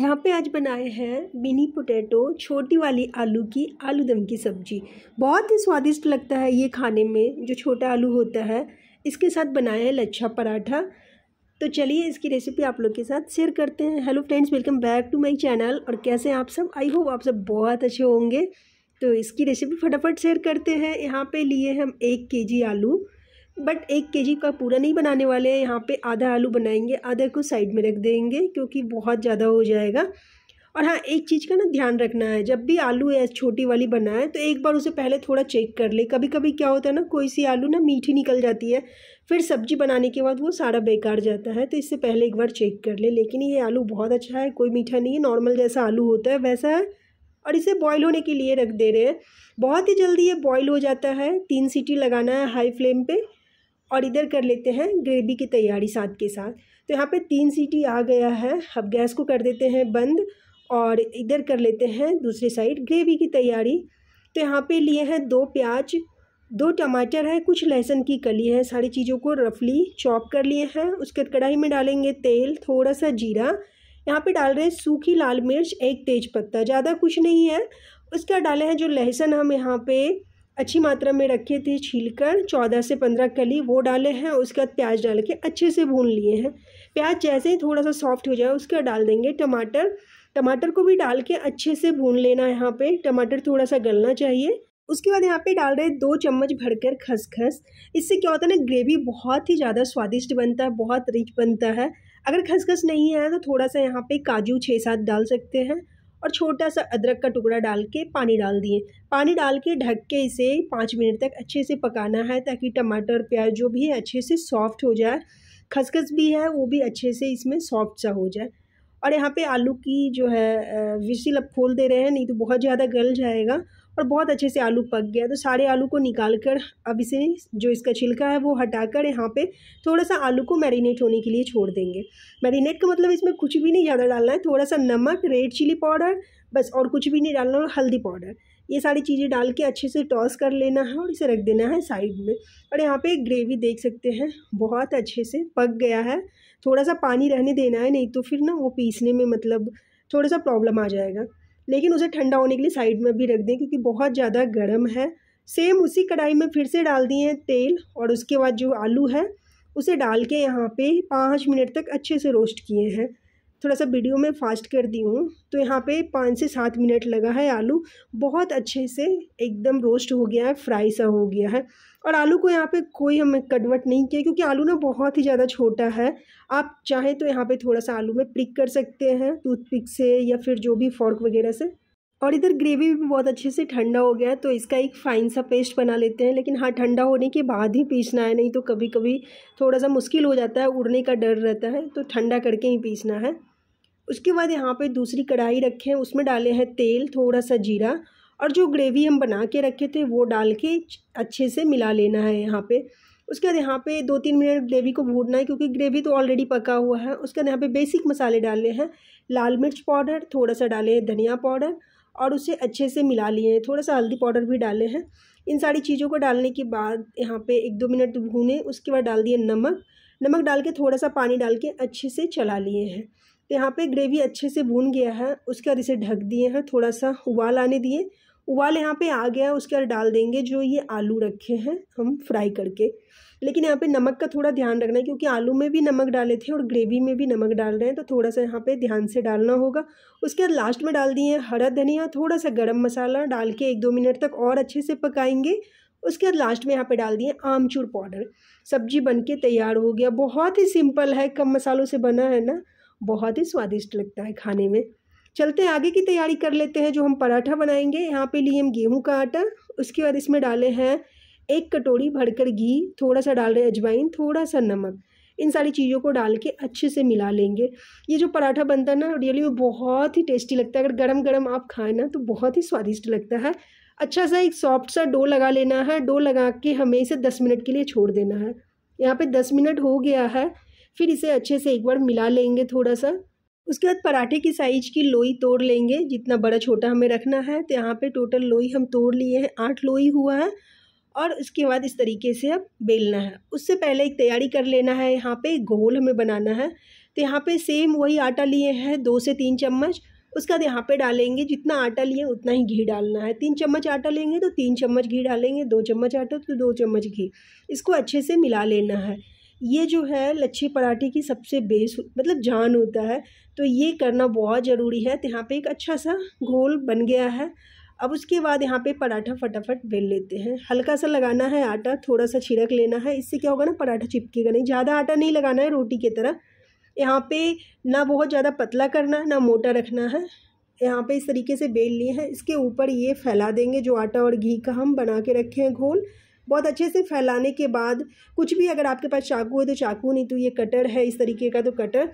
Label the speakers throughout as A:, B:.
A: यहाँ पे आज बनाए हैं मिनी पोटैटो छोटी वाली आलू की आलू दम की सब्जी बहुत ही स्वादिष्ट लगता है ये खाने में जो छोटा आलू होता है इसके साथ बनाया है लच्छा पराठा तो चलिए इसकी रेसिपी आप लोग के साथ शेयर करते हैं hello friends welcome back to my channel और कैसे हैं आप सब आई होप आप सब बहुत अच्छे होंगे तो इसकी रेसिपी फटाफट शेयर करते हैं यहाँ पे लिए हम एक केजी आलू बट एक के का पूरा नहीं बनाने वाले हैं यहाँ पे आधा आलू बनाएंगे आधा को साइड में रख देंगे क्योंकि बहुत ज़्यादा हो जाएगा और हाँ एक चीज़ का ना ध्यान रखना है जब भी आलू है छोटी वाली बनाए तो एक बार उसे पहले थोड़ा चेक कर ले कभी कभी क्या होता है ना कोई सी आलू ना मीठी निकल जाती है फिर सब्जी बनाने के बाद वो सारा बेकार जाता है तो इससे पहले एक बार चेक कर ले लेकिन ये आलू बहुत अच्छा है कोई मीठा नहीं है नॉर्मल जैसा आलू होता है वैसा है और इसे बॉयल होने के लिए रख दे रहे हैं बहुत ही जल्दी ये बॉयल हो जाता है तीन सीटी लगाना है हाई फ्लेम पर और इधर कर लेते हैं ग्रेवी की तैयारी साथ के साथ तो यहाँ पे तीन सीटी आ गया है अब गैस को कर देते हैं बंद और इधर कर लेते हैं दूसरी साइड ग्रेवी की तैयारी तो यहाँ पे लिए हैं दो प्याज दो टमाटर है कुछ लहसुन की कली है सारी चीज़ों को रफली चॉप कर लिए हैं उसके बाद कढ़ाई में डालेंगे तेल थोड़ा सा जीरा यहाँ पे डाल रहे हैं सूखी लाल मिर्च एक तेज पत्ता ज़्यादा कुछ नहीं है उसका डाले हैं जो लहसुन हम यहाँ पर अच्छी मात्रा में रखे थे छील कर चौदह से पंद्रह कली वो डाले हैं उसके बाद प्याज डाल के अच्छे से भून लिए हैं प्याज जैसे ही थोड़ा सा सॉफ्ट हो जाए बाद डाल देंगे टमाटर टमाटर को भी डाल के अच्छे से भून लेना यहाँ पे टमाटर थोड़ा सा गलना चाहिए उसके बाद यहाँ पे डाल रहे हैं दो चम्मच भरकर खसखस इससे क्या होता है ना ग्रेवी बहुत ही ज़्यादा स्वादिष्ट बनता है बहुत रिच बनता है अगर खसखस नहीं है तो थोड़ा सा यहाँ पे काजू छः सात डाल सकते हैं और छोटा सा अदरक का टुकड़ा डाल के पानी डाल दिए पानी डाल के ढक के इसे पाँच मिनट तक अच्छे से पकाना है ताकि टमाटर प्याज जो भी है अच्छे से सॉफ्ट हो जाए खसखस भी है वो भी अच्छे से इसमें सॉफ्ट सा हो जाए और यहाँ पे आलू की जो है विसिल अब खोल दे रहे हैं नहीं तो बहुत ज़्यादा गल जाएगा और बहुत अच्छे से आलू पक गया तो सारे आलू को निकाल कर अब इसे जो इसका छिलका है वो हटाकर यहाँ पर थोड़ा सा आलू को मैरिनेट होने के लिए छोड़ देंगे मैरिनेट का मतलब इसमें कुछ भी नहीं ज़्यादा डालना है थोड़ा सा नमक रेड चिली पाउडर बस और कुछ भी नहीं डालना और हल्दी पाउडर ये सारी चीज़ें डाल के अच्छे से टॉस कर लेना है और इसे रख देना है साइड में और यहाँ पे ग्रेवी देख सकते हैं बहुत अच्छे से पक गया है थोड़ा सा पानी रहने देना है नहीं तो फिर ना वो पीसने में मतलब थोड़ा सा प्रॉब्लम आ जाएगा लेकिन उसे ठंडा होने के लिए साइड में भी रख दें क्योंकि बहुत ज़्यादा गर्म है सेम उसी कढ़ाई में फिर से डाल दिए तेल और उसके बाद जो आलू है उसे डाल के यहाँ पे पाँच मिनट तक अच्छे से रोस्ट किए हैं थोड़ा सा वीडियो में फास्ट कर दी हूँ तो यहाँ पे पाँच से सात मिनट लगा है आलू बहुत अच्छे से एकदम रोस्ट हो गया है फ्राई सा हो गया है और आलू को यहाँ पे कोई हमें कटवट नहीं किया क्योंकि आलू ना बहुत ही ज़्यादा छोटा है आप चाहें तो यहाँ पे थोड़ा सा आलू में प्रिक कर सकते हैं टूथपिक से या फिर जो भी फॉर्क वगैरह से और इधर ग्रेवी भी बहुत अच्छे से ठंडा हो गया है तो इसका एक फ़ाइन सा पेस्ट बना लेते हैं लेकिन हाँ ठंडा होने के बाद ही पीसना है नहीं तो कभी कभी थोड़ा सा मुश्किल हो जाता है उड़ने का डर रहता है तो ठंडा करके ही पीसना है उसके बाद यहाँ पे दूसरी कढ़ाई रखे हैं उसमें डाले हैं तेल थोड़ा सा जीरा और जो ग्रेवी हम बना के रखे थे वो डाल के अच्छे से मिला लेना है यहाँ पर उसके बाद यहाँ पे दो तीन मिनट ग्रेवी को भूनना है क्योंकि ग्रेवी तो ऑलरेडी पका हुआ है उसके बाद यहाँ पे बेसिक मसाले डालने हैं लाल मिर्च पाउडर थोड़ा सा डाले हैं धनिया पाउडर और उसे अच्छे से मिला लिए हैं थोड़ा सा हल्दी पाउडर भी डाले हैं इन सारी चीज़ों को डालने के बाद यहाँ पे एक दो मिनट भूने उसके बाद डाल दिए नमक नमक डाल के थोड़ा सा पानी डाल के अच्छे से चला लिए हैं तो यहाँ पे ग्रेवी अच्छे से भून गया है उसके बाद इसे ढक दिए हैं थोड़ा सा उबाल आने दिए उबाल यहाँ पे आ गया है उसके अंदर डाल देंगे जो ये आलू रखे हैं हम फ्राई करके लेकिन यहाँ पे नमक का थोड़ा ध्यान रखना है क्योंकि आलू में भी नमक डाले थे और ग्रेवी में भी नमक डाल रहे हैं तो थोड़ा सा यहाँ पे ध्यान से डालना होगा उसके बाद लास्ट में डाल दिए हरा धनिया थोड़ा सा गरम मसाला डाल के एक दो मिनट तक और अच्छे से पकाएंगे उसके बाद लास्ट में यहाँ पे डाल दिए आमचूर पाउडर सब्जी बन के तैयार हो गया बहुत ही सिंपल है कम मसालों से बना है ना बहुत ही स्वादिष्ट लगता है खाने में चलते हैं आगे की तैयारी कर लेते हैं जो हम पराठा बनाएंगे यहाँ पे लिए हम गेहूं का आटा उसके बाद इसमें डाले हैं एक कटोरी भरकर घी थोड़ा सा डाल रहे हैं अजवाइन थोड़ा सा नमक इन सारी चीज़ों को डाल के अच्छे से मिला लेंगे ये जो पराठा बनता है ना रियली में बहुत ही टेस्टी लगता है अगर गर्म गर्म आप खाएं ना तो बहुत ही स्वादिष्ट लगता है अच्छा सा एक सॉफ्ट सा डो लगा लेना है डो लगा के हमें इसे दस मिनट के लिए छोड़ देना है यहाँ पर दस मिनट हो गया है फिर इसे अच्छे से एक बार मिला लेंगे थोड़ा सा उसके बाद पराठे की साइज की लोई तोड़ लेंगे जितना बड़ा छोटा हमें रखना है तो यहाँ पे टोटल लोई हम तोड़ लिए हैं आठ लोई हुआ है और उसके बाद इस तरीके से अब बेलना है उससे पहले एक तैयारी कर लेना है यहाँ पे घोल हमें बनाना है तो यहाँ पे सेम वही आटा लिए हैं दो से तीन चम्मच उसके बाद यहाँ पर डालेंगे जितना आटा लिए उतना ही घी डालना है तीन चम्मच आटा लेंगे तो तीन चम्मच घी डालेंगे दो चम्मच आटा तो दो चम्मच घी इसको अच्छे से मिला लेना है ये जो है लच्छी पराठे की सबसे बेस मतलब जान होता है तो ये करना बहुत ज़रूरी है तो यहाँ पर एक अच्छा सा घोल बन गया है अब उसके बाद यहाँ पे पराठा फटाफट बेल लेते हैं हल्का सा लगाना है आटा थोड़ा सा छिड़क लेना है इससे क्या होगा ना पराठा चिपकेगा नहीं ज़्यादा आटा नहीं लगाना है रोटी की तरह यहाँ पे ना बहुत ज़्यादा पतला करना है ना मोटा रखना है यहाँ पे इस तरीके से बेल लिए हैं इसके ऊपर ये फैला देंगे जो आटा और घी का हम बना के रखे हैं घोल बहुत अच्छे से फैलाने के बाद कुछ भी अगर आपके पास चाकू है तो चाकू नहीं तो ये कटर है इस तरीके का तो कटर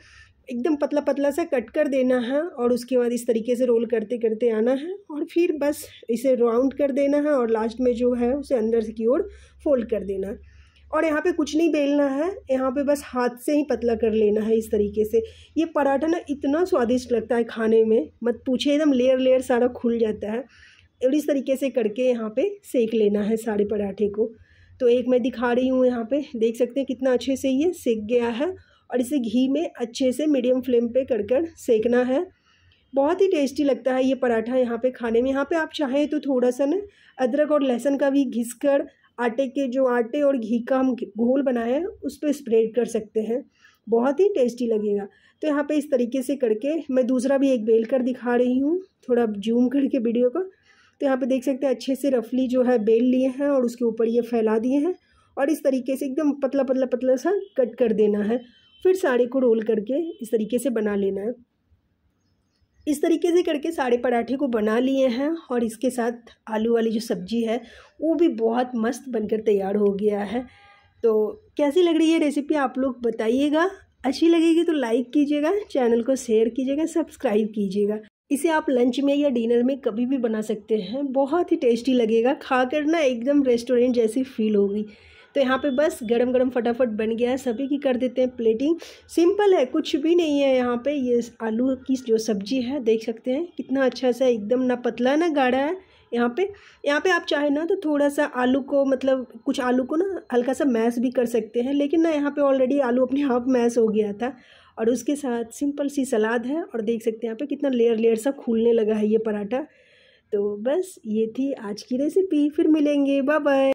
A: एकदम पतला पतला सा कट कर देना है और उसके बाद इस तरीके से रोल करते करते आना है और फिर बस इसे राउंड कर देना है और लास्ट में जो है उसे अंदर की ओर फोल्ड कर देना है और यहाँ पे कुछ नहीं बेलना है यहाँ पे बस हाथ से ही पतला कर लेना है इस तरीके से ये पराठा ना इतना स्वादिष्ट लगता है खाने में मत पूछे एकदम लेयर लेयर सारा खुल जाता है और इस तरीके से करके यहाँ पे सेक लेना है सारे पराठे को तो एक मैं दिखा रही हूँ यहाँ पे देख सकते हैं कितना अच्छे से ये सेक गया है और इसे घी में अच्छे से मीडियम फ्लेम पे कर कर सेकना है बहुत ही टेस्टी लगता है ये पराठा यहाँ पे खाने में यहाँ पे आप चाहें तो थोड़ा सा न अदरक और लहसुन का भी घिस कर आटे के जो आटे और घी का हम घोल बनाए हैं उस पर स्प्रेड कर सकते हैं बहुत ही टेस्टी लगेगा तो यहाँ पे इस तरीके से करके मैं दूसरा भी एक बेल कर दिखा रही हूँ थोड़ा जूम करके वीडियो को तो यहाँ पे देख सकते हैं अच्छे से रफली जो है बेल लिए हैं और उसके ऊपर ये फैला दिए हैं और इस तरीके से एकदम पतला पतला पतला सा कट कर देना है फिर साड़ी को रोल करके इस तरीके से बना लेना है इस तरीके से करके सारे पराठे को बना लिए हैं और इसके साथ आलू वाली जो सब्जी है वो भी बहुत मस्त बनकर तैयार हो गया है तो कैसी लग रही है रेसिपी आप लोग बताइएगा अच्छी लगेगी तो लाइक कीजिएगा चैनल को शेयर कीजिएगा सब्सक्राइब कीजिएगा इसे आप लंच में या डिनर में कभी भी बना सकते हैं बहुत ही टेस्टी लगेगा खाकर ना एकदम रेस्टोरेंट जैसी फील होगी तो यहाँ पे बस गरम गरम फटाफट बन गया है सभी की कर देते हैं प्लेटिंग सिंपल है कुछ भी नहीं है यहाँ पे ये आलू की जो सब्जी है देख सकते हैं कितना अच्छा सा एकदम ना पतला ना गाढ़ा है यहाँ पे यहाँ पे आप चाहे ना तो थोड़ा सा आलू को मतलब कुछ आलू को ना हल्का सा मैश भी कर सकते हैं लेकिन ना यहाँ पे ऑलरेडी आलू अपने हाफ मैश हो गया था और उसके साथ सिंपल सी सलाद है और देख सकते हैं यहाँ पे कितना लेयर लेयर सा खुलने लगा है ये पराठा तो बस ये थी आज की रेसिपी फिर मिलेंगे बाय बाय